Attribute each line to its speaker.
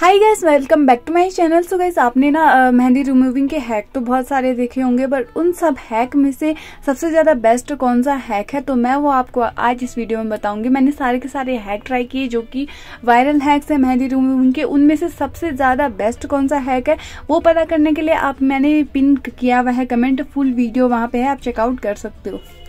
Speaker 1: hi guys welcome back to my channel so guys आपने ना mehndi removing के hack तो बहुत सारे देखे होंगे बट उन सब हैक में से सबसे ज़्यादा बेस्ट कौन सा हैक है तो मैं वो आपको आज इस वीडियो में बताऊंगी मैंने सारे के सारे हैक ट्राई किए जो कि वायरल हैक्स है मेहंदी रिमूविंग के उनमें से सबसे ज़्यादा बेस्ट कौन सा हैक है वो पता करने के लिए आप मैंने पिन किया हुआ है कमेंट फुल वीडियो वहाँ पर है आप चेकआउट कर सकते हो